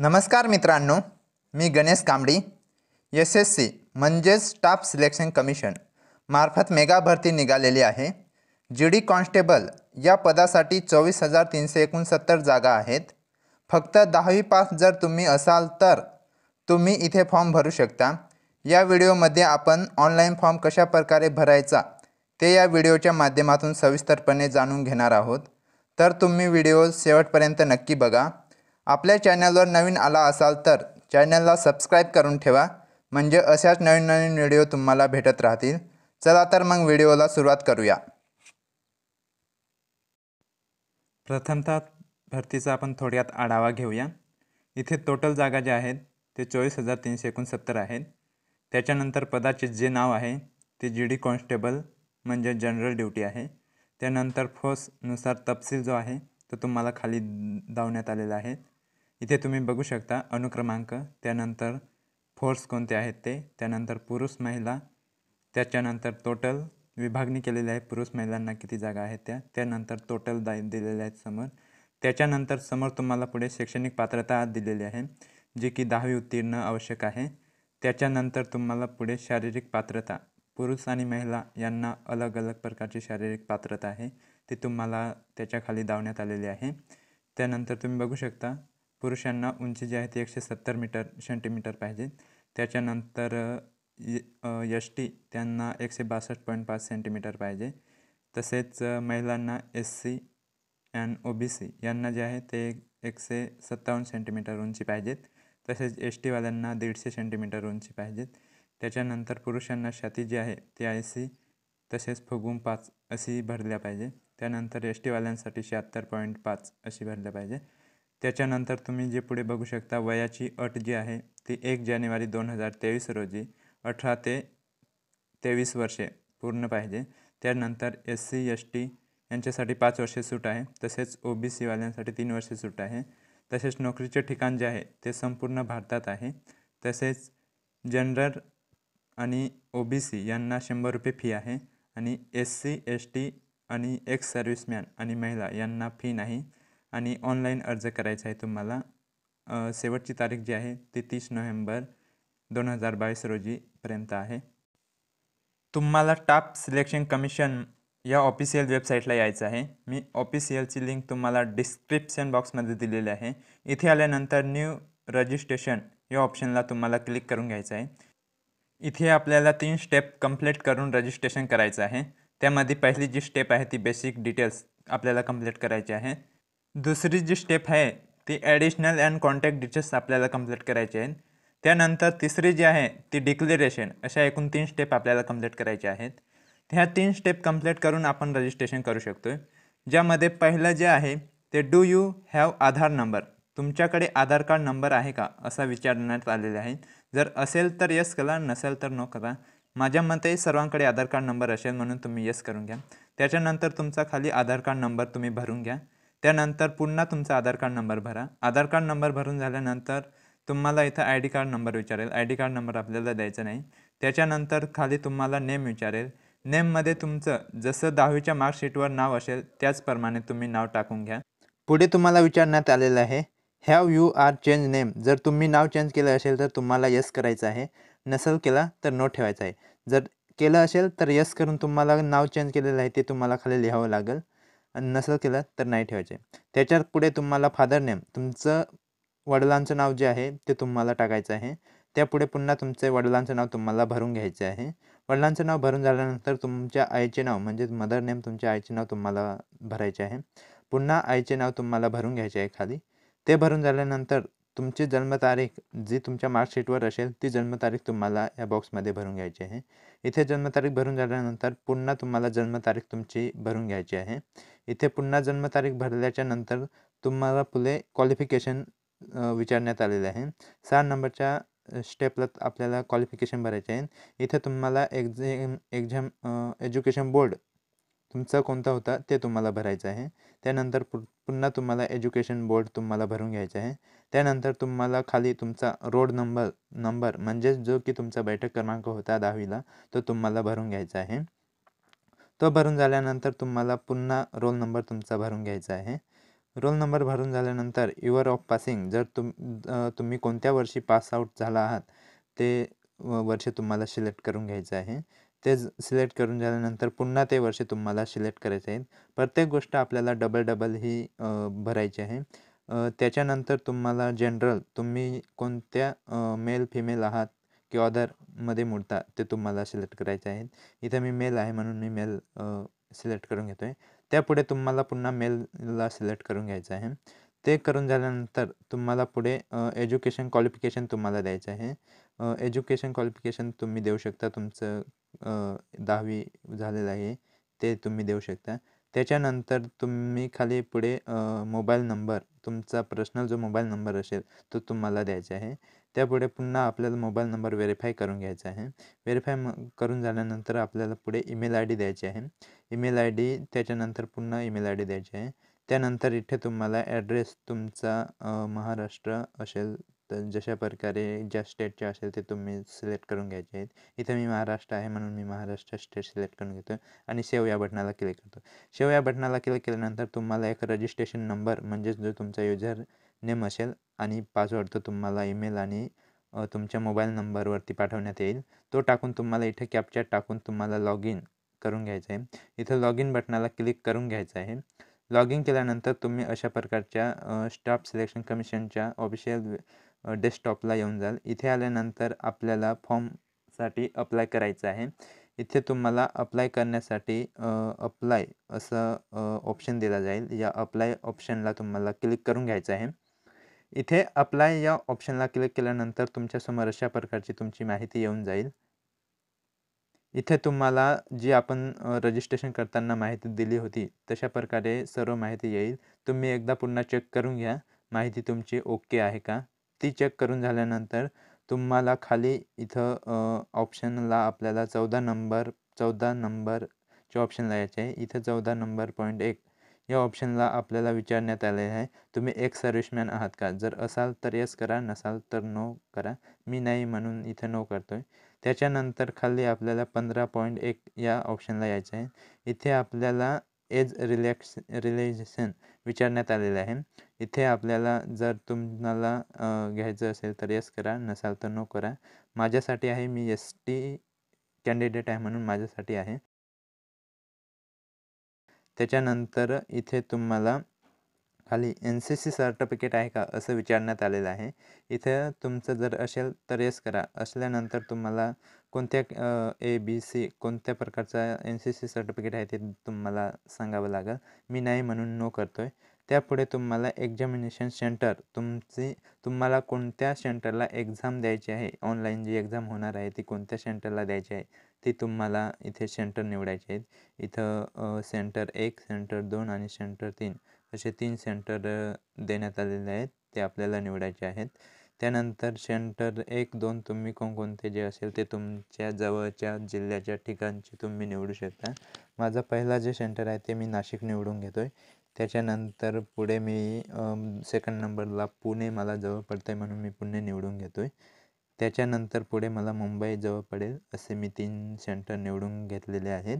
नमस्कार मित्रांनो मी Ganesh Kambadi S S C म्हणजेच स्टाफ सिलेक्शन कमिशन मार्फत मेगा भरती निघालेली आहे जी डी कॉन्स्टेबल या पदासाठी चोवीस हजार तीनशे एकोणसत्तर जागा आहेत फक्त दहावी पास जर तुम्ही असाल तर तुम्ही इथे फॉर्म भरू शकता या व्हिडिओमध्ये आपण ऑनलाईन फॉर्म कशा प्रकारे भरायचा ते या व्हिडिओच्या माध्यमातून सविस्तरपणे जाणून घेणार आहोत तर तुम्ही व्हिडिओ शेवटपर्यंत नक्की बघा आपल्या चॅनलवर नवीन आला असाल तर चॅनलला सबस्क्राईब करून ठेवा म्हणजे अशाच नवीन नवीन व्हिडिओ तुम्हाला भेटत राहतील चला तर मग व्हिडिओला सुरुवात करूया प्रथमतः भरतीचा आपण थोड्यात आढावा घेऊया इथे टोटल जागा ज्या आहेत ते चोवीस हजार तीनशे एकोणसत्तर आहेत त्याच्यानंतर पदाचे जे नाव आहे ते जी डी कॉन्स्टेबल म्हणजे जनरल ड्युटी आहे त्यानंतर फोर्सनुसार तपशील जो आहे तो तुम्हाला खाली दावण्यात आलेला आहे इथे तुम्ही बघू शकता अनुक्रमांक त्यानंतर फोर्स कोणते आहेत ते त्यानंतर पुरुष महिला त्याच्यानंतर टोटल विभागणी केलेली आहे पुरुष महिलांना किती जागा आहेत त्या त्यानंतर टोटल दा दिलेल्या आहेत समोर त्याच्यानंतर समोर तुम्हाला पुढे शैक्षणिक पात्रता दिलेली आहे जी की दहावी उत्तीर्ण आवश्यक आहे त्याच्यानंतर तुम्हाला पुढे शारीरिक पात्रता पुरुष आणि महिला यांना अलग अलग प्रकारची शारीरिक पात्रता आहे ती तुम्हाला त्याच्याखाली खाली दावण्यात आलेली आहे त्यानंतर तुम्ही बघू शकता पुरुषांना उंची जी आहे ती एकशे सत्तर मीटर सेंटीमीटर पाहिजे त्याच्यानंतर यश टी त्यांना एकशे बासष्ट पॉईंट पाच सेंटीमीटर पाहिजे तसेच महिलांना S C and O B C यांना जे आहे ते एकशे सत्तावन्न सेंटीमीटर उंची पाहिजेत तसेच एस टीवाल्यांना दीडशे सेंटीमीटर उंची पाहिजेत त्याच्यानंतर पुरुषांना छाती जी आहे ती सी तसेच फुगून पाच अशी भरल्या पाहिजे त्यानंतर एस टीवाल्यांसाठी शहात्तर पॉईंट पाच अशी भरल्या पाहिजे त्याच्यानंतर तुम्ही जे पुढे बघू शकता वयाची अट जी आहे ती एक जानेवारी दोन हजार तेवीस रोजी अठरा ते तेवीस वर्षे पूर्ण पाहिजे त्यानंतर एस सी एस टी यांच्यासाठी पाच वर्षे सूट आहे तसेच ओ बी सीवाल्यांसाठी तीन वर्षे सूट आहे तसेच नोकरीचे ठिकाण जे आहे ते संपूर्ण भारतात आहे तसेच जनरल आणि ओ बी सी यांना शंभर रुपये फी आहे आणि एस सी एस टी आणि एक्स सर्व्हिसमॅन आणि महिला यांना फी नाही आणि ऑनलाईन अर्ज करायचा तुम्हारा तुम्हाला की तारीख जी है ती तीस नोवेम्बर दोन हजार बावीस रोजीपर्यंत है तुम्हारा टाप सिलेक्शन कमीशन या ऑफिशियल वेबसाइटला यायचं आहे मी ऑफिशियलची लिंक तुम्हारा डिस्क्रिप्शन बॉक्समध्ये दिल्ली है इधे आलनतर न्यू रजिस्ट्रेशन या ऑप्शनला तुम्हारा क्लिक करून घ्यायचं आहे इथे तीन स्टेप कंप्लीट करून रजिस्ट्रेशन करायचं पहली जी स्टेप है ती बेसिक डिटेल्स अपने कंप्लीट करायची आहे दुसरी जी स्टेप आहे ती ॲडिशनल अँड कॉन्टॅक्ट डिटेल्स आपल्याला कम्प्लीट करायची आहेत त्यानंतर तिसरी जी आहे ती डिक्लेरेशन अशा एकूण तीन स्टेप आपल्याला कम्प्लीट करायच्या आहेत ह्या तीन स्टेप कम्प्लीट करून आपण रजिस्ट्रेशन करू शकतो ज्यामध्ये पहिलं जे आहे ते do you have Aadhaar number तुमच्याकडे आधार कार्ड नंबर आहे का असा विचारण्यात आलेला आहे जर असेल तर यस करा नसेल तर नो करा माझ्या मते सर्वांकडे आधार कार्ड नंबर असेल म्हणून तुम्ही यस करून घ्या त्याच्यानंतर तुमचा खाली आधार कार्ड नंबर तुम्ही भरून घ्या त्यानंतर पुन्हा तुमचा आधार कार्ड नंबर भरा आधार कार्ड नंबर भरून झाल्यानंतर तुम्हाला इथं आय डी कार्ड नंबर विचारेल आय डी कार्ड नंबर आपल्याला द्यायचा नाही त्याच्यानंतर खाली तुम्हाला नेम विचारेल नेममध्ये तुमचं जसं दहावीच्या मार्कशीटवर नाव असेल त्याचप्रमाणे तुम्ही नाव टाकून घ्या पुढे तुम्हाला विचारण्यात आलेलं आहे have you are change name जर तुम्ही नाव चेंज केलं असेल तर तुम्हाला यस करायचं आहे नसेल केला तर नो ठेवायचं आहे जर केलं असेल तर यस करून तुम्हाला नाव चेंज केलेलं आहे ते तुम्हाला खाली लिहावं लागेल नसेल केलं तर नाही ठेवायचे त्याच्यात पुढे तुम्हाला फादर नेम तुमचं वडिलांचं नाव जे आहे ते तुम्हाला टाकायचं आहे त्यापुढे पुन्हा तुमचे वडिलांचं नाव तुम्हाला भरून घ्यायचे आहे वडिलांचं नाव भरून झाल्यानंतर तुमच्या आईचे नाव म्हणजे मदर नेम तुमच्या आईचे नाव तुम्हाला भरायचे आहे पुन्हा आईचे नाव तुम्हाला भरून घ्यायचे आहे खाली ते भरून झाल्यानंतर तुमची जन्मतारीख जी तुमच्या मार्कशीटवर असेल ती जन्मतारीख तुम्हाला या बॉक्समध्ये भरून घ्यायची आहे इथे जन्मतारीख भरून झाल्यानंतर पुन्हा तुम्हाला जन्मतारीख तुमची भरून घ्यायची आहे इथे पुन्हा जन्मतारीख भरल्याच्या नंतर तुम्हाला पुढे क्वालिफिकेशन विचारण्यात आलेले आहे सहा नंबरच्या स्टेपला आपल्याला क्वालिफिकेशन भरायचे आहे इथे तुम्हाला एक्झेम एक्झाम एज्युकेशन बोर्ड तुमचा कोणता होता ते तुम्हाला भरायचं आहे त्यानंतर पु पुन्हा तुम्हाला एज्युकेशन बोर्ड तुम्हाला भरून घ्यायचं आहे त्यानंतर तुम्हाला खाली तुमचा रोड नंबर नंबर म्हणजेच जो की तुमचा बैठक क्रमांक होता दहावीला तो तुम्हाला भरून घ्यायचा आहे तो भरून झाल्यानंतर तुम्हाला पुन्हा रोल नंबर तुमचा भरून घ्यायचा आहे रोल नंबर भरून झाल्यानंतर युअर ऑफ पासिंग जर तुम तुम्ही कोणत्या वर्षी पास आऊट झाला आहात ते वर्ष तुम्हाला सिलेक्ट करून घ्यायचं आहे ते सिलेक्ट करून झाल्यानंतर पुन्हा ते वर्ष तुम्हाला सिलेक्ट करायचं आहेत प्रत्येक गोष्ट आपल्याला डबल डबल ही भरायची आहे त्याच्यानंतर तुम्हाला जनरल तुम्ही कोणत्या मेल फिमेल आहात की ऑदरमध्ये मोडता ते तुम्हाला सिलेक्ट करायचे आहे इथे मी मेल आहे म्हणून मी मेल सिलेक्ट करून घेतो आहे त्यापुढे तुम्हाला पुन्हा मेलला सिलेक्ट करून घ्यायचं आहे ते करून झाल्यानंतर तुम्हाला पुढे एज्युकेशन क्वालिफिकेशन तुम्हाला द्यायचं आहे एज्युकेशन क्वालिफिकेशन तुम्ही देऊ शकता तुमचं दहावी झालेलं आहे ते तुम्ही देऊ शकता त्याच्यानंतर तुम्ही खाली पुढे मोबाईल नंबर तुमचा पर्सनल जो मोबाईल नंबर असेल तो तुम्हाला द्यायचा आहे त्यापुढे पुन्हा आपल्याला मोबाईल नंबर व्हेरीफाय करून घ्यायचा आहे व्हेरीफाय म करून झाल्यानंतर आपल्याला पुढे ईमेल आय डी द्यायची आहे ईमेल आय डी त्याच्यानंतर पुन्हा ईमेल आय डी द्यायची आहे त्यानंतर इथे तुम्हाला ॲड्रेस तुमचा महाराष्ट्र असेल तर जशा प्रकारे ज्या स्टेटचे असेल ते तुम्ही सिलेक्ट करून घ्यायचे आहेत इथे मी महाराष्ट्र आहे म्हणून मी महाराष्ट्र स्टेट सिलेक्ट करून घेतो आणि सेव या बटनाला क्लिक करतो सेव या बटनाला क्लिक केल्यानंतर तुम्हाला एक रजिस्ट्रेशन नंबर म्हणजेच जो तुमचा युजर नेम असेल आणि पासवर्ड तो तुम्हाला ईमेल आणि तुमच्या मोबाईल नंबरवरती पाठवण्यात येईल तो टाकून तुम्हाला इथे कॅप्चर टाकून तुम्हाला लॉग इन करून घ्यायचं आहे इथं लॉग इन बटनाला क्लिक करून घ्यायचं आहे लॉग इन केल्यानंतर तुम्ही अशा प्रकारच्या स्टाफ सिलेक्शन कमिशनच्या ऑफिशियल डेस्कटॉपला येऊन जाल इथे आल्यानंतर आपल्याला फॉर्मसाठी अप्लाय करायचं आहे इथे तुम्हाला अप्लाय करण्यासाठी अप्लाय असं ऑप्शन दिला जाईल या अप्लाय ऑप्शनला तुम्हाला क्लिक करून घ्यायचं आहे इथे अप्लाय या ऑप्शनला क्लिक केल्यानंतर तुमच्यासमोर अशा प्रकारची तुमची माहिती येऊन जाईल इथे तुम्हाला जी आपण रजिस्ट्रेशन करताना माहिती दिली होती तशा प्रकारे सर्व माहिती येईल तुम्ही एकदा पुन्हा चेक करून घ्या माहिती तुमची ओके आहे का ती चेक करून झाल्यानंतर तुम्हाला खाली इथं ऑप्शनला आपल्याला चौदा नंबर चौदा नंबरच्या ऑप्शन यायचे आहे इथे चौदा नंबर पॉईंट एक या ऑप्शनला आपल्याला विचारण्यात आले आहे तुम्ही एक सर्विसमॅन आहात का जर असाल तर यस करा नसाल तर नो करा मी नाही म्हणून इथं नो करतो आहे त्याच्यानंतर खाली आपल्याला पंधरा पॉईंट एक या ऑप्शनला यायचं आहे इथे आपल्याला एज रिलॅक्स रिलेशन विचारण्यात आलेलं आहे इथे आपल्याला जर तुम्हाला घ्यायचं असेल तर यस करा नसाल तर नो करा माझ्यासाठी आहे मी एस टी कॅन्डिडेट आहे म्हणून माझ्यासाठी आहे त्याच्यानंतर इथे तुम्हाला खाली एन सी सी सर्टिफिकेट आहे का असं विचारण्यात आलेलं आहे इथं तुमचं जर असेल तर येस करा असल्यानंतर तुम्हाला कोणत्या ए बी सी कोणत्या प्रकारचा एन सी सी सर्टिफिकेट आहे ते तुम्हाला सांगावं लागेल मी नाही म्हणून नो करतो आहे त्यापुढे तुम्हाला एक्झामिनेशन सेंटर तुमची तुम्हाला कोणत्या सेंटरला एक्झाम द्यायची आहे ऑनलाईन जी एक्झाम होणार आहे ती कोणत्या सेंटरला द्यायची आहे ती तुम्हाला इथे सेंटर निवडायचे आहेत इथं सेंटर एक सेंटर दोन आणि सेंटर तीन असे तीन सेंटर देण्यात आलेले आहेत ते आपल्याला निवडायचे आहेत त्यानंतर सेंटर एक दोन तुम्ही कोणकोणते जे असेल ते तुमच्या जवळच्या जिल्ह्याच्या ठिकाणचे तुम्ही निवडू शकता माझा पहिला जे सेंटर आहे ते मी नाशिक निवडून घेतो आहे त्याच्यानंतर पुढे मी सेकंड नंबरला पुणे मला जवळ पडतं आहे म्हणून मी पुणे निवडून घेतो आहे त्याच्यानंतर पुढे मला मुंबई जवळ पडेल असे मी तीन सेंटर निवडून घेतलेले आहेत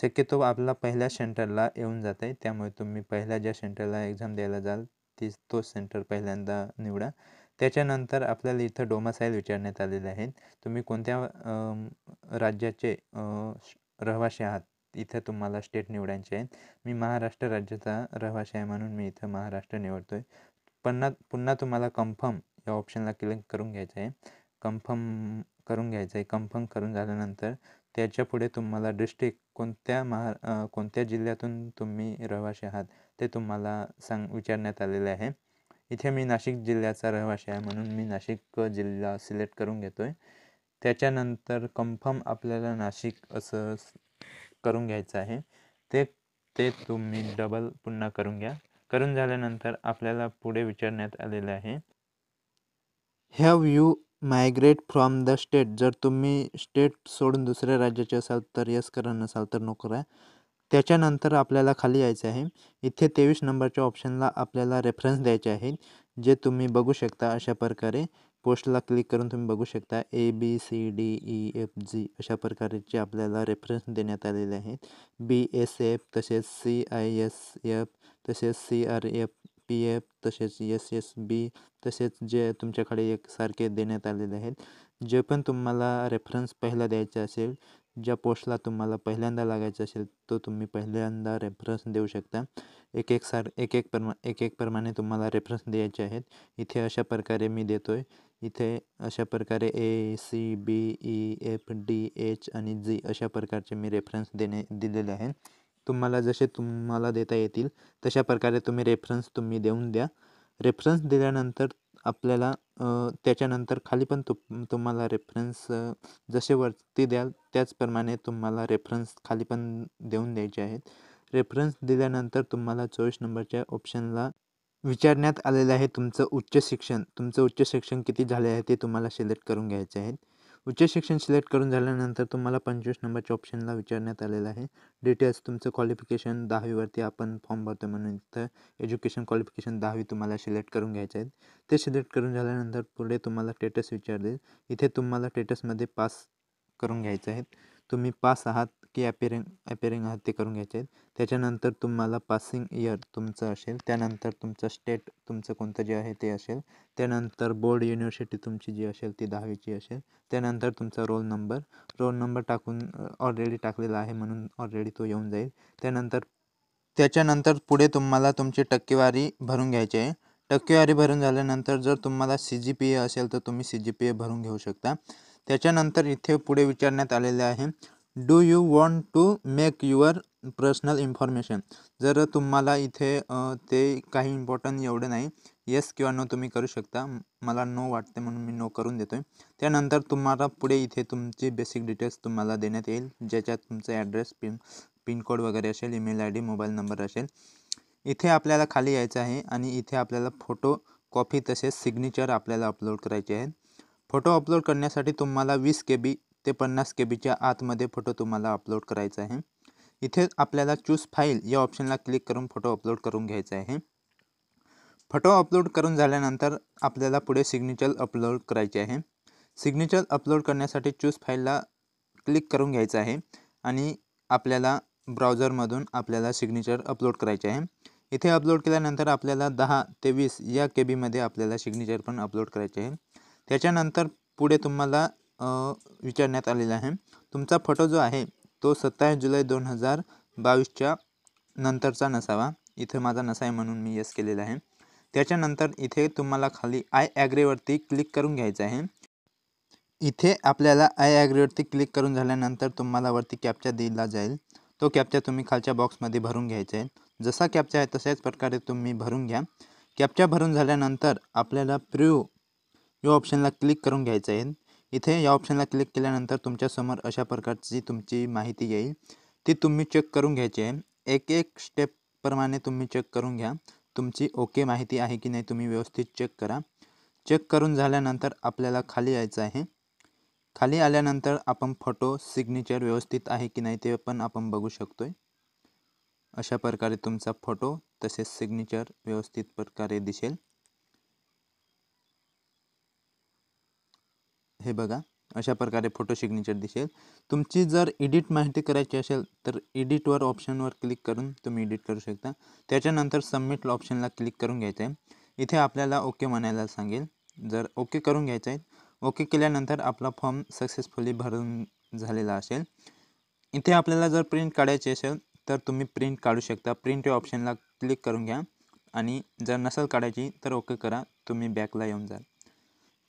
शक्यतो आपला पहिल्या सेंटरला येऊन जात आहे त्यामुळे तुम्ही पहिल्या ज्या सेंटरला एक्झाम द्यायला जाल ती तोच सेंटर पहिल्यांदा निवडा त्याच्यानंतर आपल्याला इथं डोमासाईल विचारण्यात आलेले आहेत तुम्ही कोणत्या राज्याचे रहिवासी आहात इथं तुम्हाला स्टेट निवडायचे आहेत मी महाराष्ट्र राज्याचा रहिवासी आहे म्हणून मी इथं महाराष्ट्र निवडतो आहे पुन्हा पुन्हा तुम्हाला कन्फर्म या ऑप्शनला क्लिक करून घ्यायचं आहे कन्फर्म करून घ्यायचं आहे कन्फर्म करून झाल्यानंतर त्याच्या पुढे तुम्हाला डिस्ट्रिक्ट कोणत्या महा कोणत्या जिल्ह्यातून तुम्ही रहिवाशी आहात ते तुम्हाला सांग विचारण्यात आलेले आहे इथे मी नाशिक जिल्ह्याचा रहिवाशी आहे म्हणून मी नाशिक जिल्हा सिलेक्ट करून घेतो आहे त्याच्यानंतर कन्फर्म आपल्याला नाशिक असं करून घ्यायचं आहे ते ते तुम्ही डबल पुन्हा करून घ्या करून झाल्यानंतर आपल्याला पुढे विचारण्यात आलेलं आहे ह्या you migrate from the state जर तुम्ही स्टेट सोडून दुसऱ्या राज्याचे असाल तर यस करा नसाल तर नो करा त्याच्यानंतर आपल्याला खाली यायचं आहे इथे तेवीस नंबरच्या ऑप्शनला आपल्याला रेफरन्स द्यायचे आहे जे तुम्ही बघू शकता अशा प्रकारे पोस्टला क्लिक करून तुम्ही बघू शकता A B C D E F G अशा प्रकारेचे आपल्याला रेफरन्स देण्यात आलेले आहेत बी एस एफ तसेच सी आय एस एफ तसेच C R F P F तसेच एस एस बी तसेच जे तुमच्याकडे एकसारखे देण्यात आलेले आहेत जे पण तुम्हाला रेफरन्स पहिला द्यायचा असेल ज्या पोस्टला तुम्हाला पहिल्यांदा लागायचा असेल तो तुम्ही पहिल्यांदा रेफरन्स देऊ शकता एक एक सार एक एक प्रमा एक एक प्रमाणे तुम्हाला रेफरन्स द्यायचे आहेत इथे अशा प्रकारे मी देतो आहे इथे अशा प्रकारे A C B E F D H आणि जी अशा प्रकारचे मी रेफरन्स देणे दिलेले आहेत तुम्हाला जसे तुम्हाला देता येतील तशा प्रकारे तुम्ही रेफरन्स तुम्ही देऊन द्या रेफरन्स दिल्यानंतर आपल्याला त्याच्यानंतर खाली पण तु तुम्हाला रेफरन्स जसे वरती द्याल त्याचप्रमाणे तुम्हाला रेफरन्स खाली पण देऊन द्यायचे आहेत रेफरन्स दिल्यानंतर तुम्हाला चोवीस नंबरच्या ऑप्शनला विचारण्यात आलेलं आहे तुमचं उच्च शिक्षण तुमचं उच्च शिक्षण किती झाले आहे ते तुम्हाला सिलेक्ट करून घ्यायचे आहेत उच्च शिक्षण सिलेक्ट करून झाल्यानंतर तुम्हाला पंचवीस नंबरच्या ऑप्शनला विचारण्यात आलेलं आहे डिटेल्स तुमचं क्वालिफिकेशन दहावीवरती आपण फॉर्म भरतो म्हणून इथं एज्युकेशन क्वालिफिकेशन दहावी तुम्हाला सिलेक्ट करून घ्यायचे आहेत ते सिलेक्ट करून झाल्यानंतर पुढे तुम्हाला टेटस विचारले इथे तुम्हाला टेटसमध्ये पास करून घ्यायचं आहे तुम्ही पास आहात की ॲपेरिंग ॲपेरिंग आहात ते करून घ्यायचे आहेत त्याच्यानंतर तुम्हाला पासिंग इयर तुमचं असेल त्यानंतर तुमचं स्टेट तुमचं कोणतं जे आहे ते असेल त्यानंतर बोर्ड युनिव्हर्सिटी तुमची जी असेल ती दहावीची असेल त्यानंतर तुमचा रोल नंबर रोल नंबर टाकून ऑलरेडी टाकलेला आहे म्हणून ऑलरेडी तो येऊन जाईल त्यानंतर त्याच्यानंतर पुढे तुम्हाला तुमची टक्केवारी भरून घ्यायची आहे टक्केवारी भरून झाल्यानंतर जर तुम्हाला सी जी पी ए असेल तर तुम्ही सी जी पी ए भरून घेऊ शकता त्याच्यानंतर इथे पुढे विचारण्यात आलेले आहे do you want to make your personal information जर तुम्हाला इथे ते काही इम्पॉर्टंट एवढं नाही येस किंवा नो तुम्ही करू शकता मला नो वाटते म्हणून मी नो करून देतो आहे त्यानंतर तुम्हाला पुढे इथे तुमची बेसिक डिटेल्स तुम्हाला देण्यात येईल ज्याच्यात तुमचा ॲड्रेस पिन पिनकोड वगैरे असेल email I D mobile number असेल इथे आपल्याला खाली यायचं आहे आणि इथे आपल्याला फोटो कॉपी तसेच सिग्नेचर आपल्याला अपलोड करायचे आहेत फोटो अपलोड करण्यासाठी तुम्हाला वीस के बी ते पन्नास के बीच्या आतमध्ये फोटो तुम्हाला अपलोड करायचा आहे इथे आपल्याला चूज फाईल या ऑप्शनला क्लिक करून फोटो अपलोड करून घ्यायचा आहे फोटो अपलोड करून झाल्यानंतर आपल्याला पुढे सिग्नेचर अपलोड करायचे आहे सिग्नेचर अपलोड करण्यासाठी चूज फाईलला क्लिक करून घ्यायचं आहे आणि आपल्याला ब्राउझरमधून आपल्याला सिग्नेचर अपलोड करायचे आहे इथे अपलोड केल्यानंतर आपल्याला दहा ते वीस या केबीमध्ये आपल्याला सिग्नेचर पण अपलोड करायचे आहे त्याच्यानंतर पुढे तुम्हाला विचारण्यात आलेला आहे तुमचा फोटो जो आहे तो सत्तावीस जुलै दोन हजार बावीसच्या नंतरचा नसावा इथे माझा नसाय म्हणून मी यस केलेला आहे त्याच्यानंतर इथे तुम्हाला खाली आय ॲग्रीवरती क्लिक करून घ्यायचं आहे इथे आपल्याला आय ॲग्रीवरती क्लिक करून झाल्यानंतर तुम्हाला वरती कॅप्चा दिला जाईल तो कॅप्चा तुम्ही खालच्या बॉक्समध्ये भरून घ्यायचा आहे जसा कॅप्चा आहे तशाच प्रकारे तुम्ही भरून घ्या कॅप्चा भरून झाल्यानंतर आपल्याला प्रिव्यू या ऑप्शनला क्लिक करून घ्यायचं आहे इथे या ऑप्शनला क्लिक केल्यानंतर तुमच्यासमोर अशा प्रकारची तुमची माहिती येईल ती तुम्ही चेक करून घ्यायची आहे एक एक स्टेपप्रमाणे तुम्ही चेक करून घ्या तुमची ओके माहिती आहे की नाही तुम्ही व्यवस्थित चेक करा चेक करून झाल्यानंतर आपल्याला खाली यायचं आहे खाली आल्यानंतर आपण फोटो सिग्नेचर व्यवस्थित आहे की नाही ते पण आपण बघू शकतो अशा प्रकारे तुमचा फोटो तसेच सिग्नेचर व्यवस्थित प्रकारे दिसेल हे बघा अशा प्रकारे फोटो सिग्नेचर दिसेल तुमची जर एडिट माहिती करायची असेल तर एडिटवर ऑप्शनवर क्लिक करून तुम्ही एडिट करू शकता त्याच्यानंतर सबमिट ऑप्शनला क्लिक करून घ्यायचं आहे इथे आपल्याला ओके म्हणायला सांगेल जर ओके करून घ्यायचं आहे ओके केल्यानंतर आपला फॉर्म सक्सेसफुली भरून झालेला असेल इथे आपल्याला जर प्रिंट काढायची असेल तर तुम्ही प्रिंट काढू शकता प्रिंट या ऑप्शनला क्लिक करून घ्या आणि जर नसेल काढायची तर ओके करा तुम्ही बॅकला येऊन जाल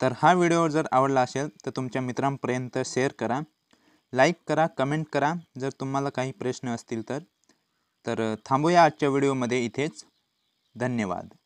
तर हा व्हिडिओ जर आवडला असेल तर तुमच्या मित्रांपर्यंत शेअर करा लाईक करा कमेंट करा जर तुम्हाला काही प्रश्न असतील तर तर थांबूया आजच्या व्हिडिओमध्ये इथेच धन्यवाद